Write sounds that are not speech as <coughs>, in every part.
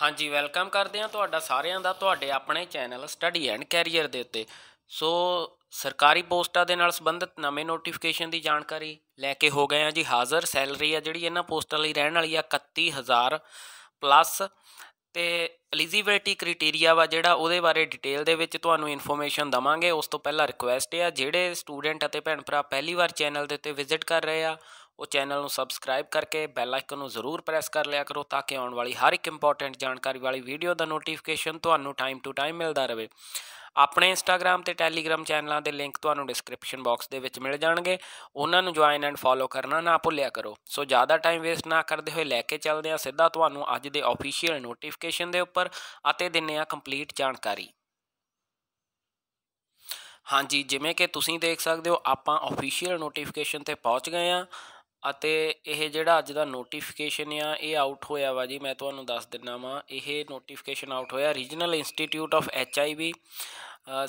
ਹਾਂਜੀ ਵੈਲਕਮ ਕਰਦੇ ਹਾਂ ਤੁਹਾਡਾ ਸਾਰਿਆਂ ਦਾ ਤੁਹਾਡੇ ਆਪਣੇ ਚੈਨਲ ਸਟੱਡੀ ਐਂਡ ਕੈਰੀਅਰ ਦੇ ਉੱਤੇ ਸੋ ਸਰਕਾਰੀ ਪੋਸਟਾਂ ਦੇ ਨਾਲ ਸੰਬੰਧਿਤ ਨਵੇਂ ਨੋਟੀਫਿਕੇਸ਼ਨ ਦੀ ਜਾਣਕਾਰੀ ਲੈ ਕੇ ਹੋ ਗਏ ਆ ਜੀ ਹਾਜ਼ਰ ਸੈਲਰੀ ਆ ਜਿਹੜੀ ਇਹਨਾਂ ਪੋਸਟਾਂ ਲਈ ਰਹਿਣ ਵਾਲੀ ਆ 31000 ਪਲੱਸ ਤੇ ਐਲੀਜੀਬਿਲਟੀ ਕ੍ਰਾਈਟੇਰੀਆ ਵਾ ਜਿਹੜਾ ਉਹਦੇ ਬਾਰੇ ਡਿਟੇਲ ਦੇ ਵਿੱਚ ਤੁਹਾਨੂੰ ਇਨਫੋਰਮੇਸ਼ਨ ਦਵਾਂਗੇ ਉਸ ਤੋਂ ਪਹਿਲਾਂ ਰਿਕੁਐਸਟ ਆ ਜਿਹੜੇ ਸਟੂਡੈਂਟ ਅਤੇ ਭੈਣ ਭਰਾ ਪਹਿਲੀ ਵਾਰ ਚੈਨਲ ਦੇ ਉੱਤੇ ਵਿਜ਼ਿਟ ਕਰ ਰਹੇ ਆ ਉਹ ਚੈਨਲ ਨੂੰ ਸਬਸਕ੍ਰਾਈਬ ਕਰਕੇ ਬੈਲ ਆਈਕਨ ਨੂੰ ਜ਼ਰੂਰ ਪ੍ਰੈਸ ਕਰ ਲਿਆ ਕਰੋ ਤਾਂ ਕਿ ਆਉਣ ਵਾਲੀ ਹਰ ਇੱਕ ਇੰਪੋਰਟੈਂਟ ਜਾਣਕਾਰੀ ਵਾਲੀ ਵੀਡੀਓ ਦਾ ਨੋਟੀਫਿਕੇਸ਼ਨ ਤੁਹਾਨੂੰ ਟਾਈਮ ਟੂ ਟਾਈਮ ਮਿਲਦਾ ਰਹੇ ਆਪਣੇ ਇੰਸਟਾਗ੍ਰam ਤੇ ਟੈਲੀਗ੍ਰam ਚੈਨਲਾਂ ਦੇ ਲਿੰਕ ਤੁਹਾਨੂੰ ਡਿਸਕ੍ਰਿਪਸ਼ਨ ਬਾਕਸ ਦੇ ਵਿੱਚ ਮਿਲ ਜਾਣਗੇ ਉਹਨਾਂ ਨੂੰ ਜੁਆਇਨ ਐਂਡ ਫੋਲੋ ਕਰਨਾ ਨਾ ਭੁੱਲਿਆ ਕਰੋ ਸੋ ਜ਼ਿਆਦਾ ਟਾਈਮ ਵੇਸਟ ਨਾ ਕਰਦੇ ਹੋਏ ਲੈ ਕੇ ਚੱਲਦੇ ਹਾਂ ਸਿੱਧਾ ਤੁਹਾਨੂੰ ਅੱਜ ਦੇ ਅਫੀਸ਼ੀਅਲ ਨੋਟੀਫਿਕੇਸ਼ਨ ਦੇ ਉੱਪਰ ਅਤੇ ਦਿੰਨੇ ਆ ਕੰਪਲੀਟ ਜਾਣਕਾਰੀ ਹਾਂਜੀ ਜਿਵੇਂ ਕਿ ਤੁਸੀਂ ਦੇਖ ਸਕਦੇ ਹੋ ਆਪਾਂ ਅਫੀਸ਼ੀਅਲ ਨੋਟੀਫਿਕੇਸ਼ਨ ਤੇ ਪਹੁੰਚ ਗਏ ਆ ਅਤੇ ਇਹ ਜਿਹੜਾ ਅੱਜ ਦਾ ਨੋਟੀਫਿਕੇਸ਼ਨ ਆ ਇਹ ਆਊਟ ਹੋਇਆ ਵਾ ਜੀ ਮੈਂ ਤੁਹਾਨੂੰ ਦੱਸ ਦਿੰਨਾ ਵਾਂ ਇਹ ਨੋਟੀਫਿਕੇਸ਼ਨ ਆਊਟ ਹੋਇਆ regional institute of H I V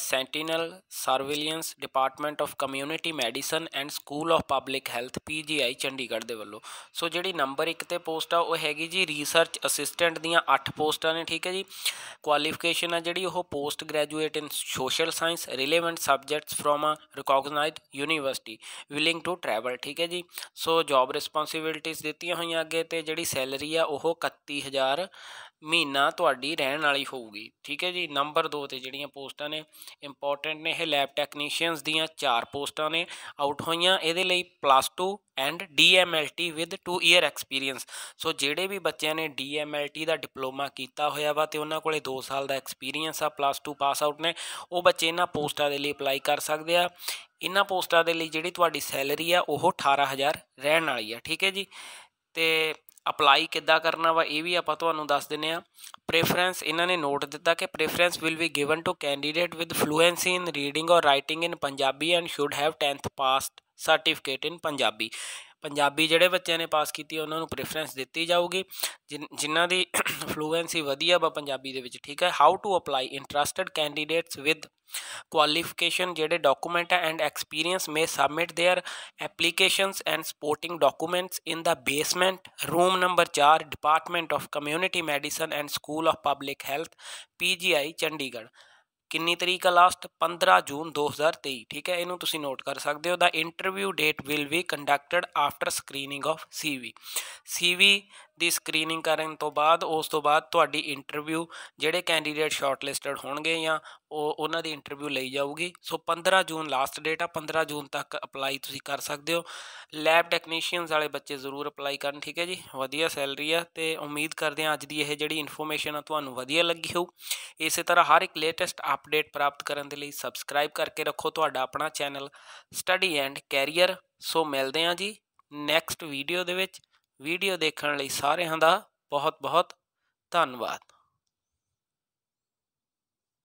sentinel surveillance department of community medicine and school of public health PGI Chandigarh ਦੇ ਵੱਲੋਂ ਸੋ ਜਿਹੜੀ ਨੰਬਰ 1 ਤੇ ਪੋਸਟ ਆ ਉਹ ਹੈਗੀ ਜੀ ਰਿਸਰਚ ਅਸਿਸਟੈਂਟ ਦੀਆਂ 8 ਪੋਸਟਾਂ ਨੇ ਠੀਕ ਹੈ ਜੀ ਕੁਆਲੀਫਿਕੇਸ਼ਨ ਆ ਜਿਹੜੀ ਉਹ post graduate in social science relevant subjects from a recognised university willing to travel ਠੀਕ ਹੈ ਜੀ ਸੋ ਜੌਬ ਰਿਸਪੌਂਸਿਬਿਲਟੀਆਂ ਦਿੱਤੀਆਂ ਹੋਈਆਂ ਅੱਗੇ ਤੇ ਜਿਹੜੀ ਸੈਲਰੀ ਆ ਉਹ 31000 ਮਹੀਨਾ ਤੁਹਾਡੀ ਰਹਿਣ ਵਾਲੀ ਹੋਊਗੀ ਠੀਕ ਹੈ ਜੀ ਨੰਬਰ 2 ਤੇ ਜਿਹੜੀਆਂ ਪੋਸਟਾਂ ਨੇ ਇੰਪੋਰਟੈਂਟ ਨੇ ਇਹ ਲੈਬ ਟੈਕਨੀਸ਼ੀਅਨਸ ਦੀਆਂ ਚਾਰ ਪੋਸਟਾਂ ਨੇ ਆਊਟ ਹੋਈਆਂ ਇਹਦੇ ਲਈ plus 2 and DMLT with 2 year experience so ਜਿਹੜੇ ਵੀ ਬੱਚਿਆਂ ਨੇ ਡੀਐਮਐਲਟੀ ਦਾ ਡਿਪਲੋਮਾ ਕੀਤਾ ਹੋਇਆ ਵਾ ਤੇ ਉਹਨਾਂ ਕੋਲੇ 2 ਸਾਲ ਦਾ ਐਕਸਪੀਰੀਅੰਸ ਆ ਪਲੱਸ 2 ਪਾਸ ਆਊਟ ਨੇ ਉਹ ਬੱਚੇ ਇਹਨਾਂ ਪੋਸਟਾਂ ਦੇ ਲਈ ਅਪਲਾਈ ਕਰ ਸਕਦੇ ਆ ਇਹਨਾਂ ਪੋਸਟਾਂ ਦੇ ਲਈ ਜਿਹੜੀ ਤੁਹਾਡੀ ਸੈਲਰੀ ਆ ਉਹ 18000 ਰਹਿਣ ਵਾਲੀ ਆ ਠੀਕ ਹੈ ਜੀ ਤੇ ਅਪਲਾਈ ਕਿੱਦਾਂ ਕਰਨਾ ਵਾ ਇਹ ਵੀ ਆਪਾਂ ਤੁਹਾਨੂੰ ਦੱਸ ਦਿੰਨੇ ਆ ਪ੍ਰੀਫਰੈਂਸ ਇਹਨਾਂ ਨੇ ਨੋਟ ਦਿੱਤਾ ਕਿ preference will be given to candidate with fluency in reading or writing in Punjabi and should have 10th passed certificate in Punjabi Punjabi ਜਿਹੜੇ ਬੱਚਿਆਂ ਨੇ ਪਾਸ ਕੀਤੀ ਉਹਨਾਂ ਨੂੰ ਪ੍ਰੀਫਰੈਂਸ ਦਿੱਤੀ ਜਾਊਗੀ ਜਿਨ੍ਹਾਂ ਦੀ ਫਲੂਐਂਸੀ <coughs> ਵਧੀਆ ਬਾ ਪੰਜਾਬੀ ਦੇ ਵਿੱਚ ਠੀਕ ਹੈ how to apply interested candidates with qualification ਜਿਹੜੇ ਡਾਕੂਮੈਂਟ ਹੈ and experience may submit their applications and supporting documents in the basement room number 4 department of community medicine and school of public health PGI Chandigarh ਕਿੰਨੀ ਤਰੀਕ ਹੈ last 15 ਜੂਨ 2023 ਠੀਕ ਹੈ ਇਹਨੂੰ ਤੁਸੀਂ note ਕਰ ਸਕਦੇ ਹੋ the interview date will be conducted after screening of CV CV ਦੀ ਸਕਰੀਨਿੰਗ ਕਰਨ ਤੋਂ ਬਾਅਦ ਉਸ ਤੋਂ ਬਾਅਦ ਤੁਹਾਡੀ ਇੰਟਰਵਿਊ ਜਿਹੜੇ ਕੈਂਡੀਡੇਟ ਸ਼ਾਰਟਲਿਸਟਡ ਹੋਣਗੇ ਜਾਂ ਉਹ ਉਹਨਾਂ ਦੀ ਇੰਟਰਵਿਊ ਲਈ ਜਾਊਗੀ ਸੋ 15 ਜੂਨ ਲਾਸਟ ਡੇਟ ਆ 15 ਜੂਨ ਤੱਕ ਅਪਲਾਈ ਤੁਸੀਂ ਕਰ ਸਕਦੇ ਹੋ ਲੈਬ ਟੈਕਨੀਸ਼ੀਅਨਸ ਵਾਲੇ ਬੱਚੇ ਜ਼ਰੂਰ ਅਪਲਾਈ ਕਰਨ ਠੀਕ ਹੈ ਜੀ ਵਧੀਆ ਸੈਲਰੀ ਆ ਤੇ ਉਮੀਦ ਕਰਦੇ ਹਾਂ ਅੱਜ ਦੀ ਇਹ ਜਿਹੜੀ ਇਨਫੋਰਮੇਸ਼ਨ ਆ ਤੁਹਾਨੂੰ ਵਧੀਆ ਲੱਗੀ ਹੋਊ ਇਸੇ ਤਰ੍ਹਾਂ ਹਰ ਇੱਕ ਲੇਟੈਸਟ ਅਪਡੇਟ ਪ੍ਰਾਪਤ ਕਰਨ ਦੇ ਲਈ ਸਬਸਕ੍ਰਾਈਬ ਕਰਕੇ ਰੱਖੋ ਤੁਹਾਡਾ ਆਪਣਾ channel study and career so ਮਿਲਦੇ ਆਂ ਜੀ ਨੈਕਸਟ ਵੀਡੀਓ ਦੇ ਵਿੱਚ ਵੀਡੀਓ ਦੇਖਣ ਲਈ ਸਾਰਿਆਂ ਦਾ ਬਹੁਤ ਬਹੁਤ ਧੰਨਵਾਦ